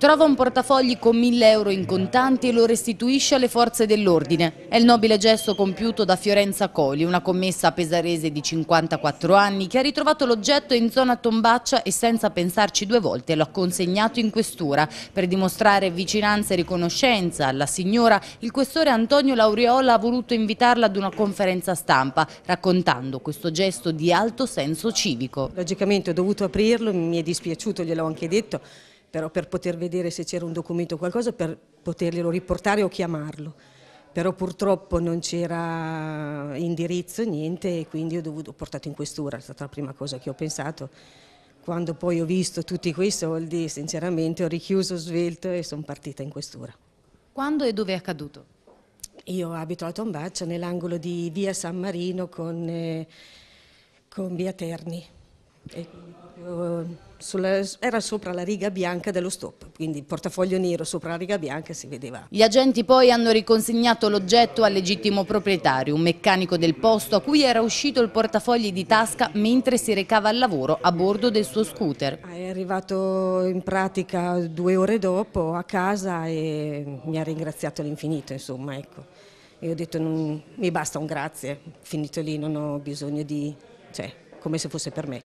Trova un portafogli con 1000 euro in contanti e lo restituisce alle forze dell'ordine. È il nobile gesto compiuto da Fiorenza Coli, una commessa pesarese di 54 anni che ha ritrovato l'oggetto in zona Tombaccia e senza pensarci due volte l'ha consegnato in questura. Per dimostrare vicinanza e riconoscenza alla signora, il questore Antonio Lauriola ha voluto invitarla ad una conferenza stampa, raccontando questo gesto di alto senso civico. Logicamente ho dovuto aprirlo, mi è dispiaciuto, gliel'ho anche detto, però per poter vedere se c'era un documento o qualcosa, per poterglielo riportare o chiamarlo. Però purtroppo non c'era indirizzo, niente, e quindi ho, dovuto, ho portato in questura, è stata la prima cosa che ho pensato. Quando poi ho visto tutti quei soldi, sinceramente ho richiuso svelto e sono partita in questura. Quando e dove è accaduto? Io abito a Tombaccia, nell'angolo di via San Marino con, eh, con via Terni. Eh, sulla, era sopra la riga bianca dello stop, quindi il portafoglio nero sopra la riga bianca si vedeva. Gli agenti poi hanno riconsegnato l'oggetto al legittimo proprietario, un meccanico del posto a cui era uscito il portafogli di tasca mentre si recava al lavoro a bordo del suo scooter. Ah, è arrivato in pratica due ore dopo a casa e mi ha ringraziato all'infinito, insomma, ecco. Io ho detto non, mi basta un grazie, finito lì non ho bisogno di... Cioè, come se fosse per me.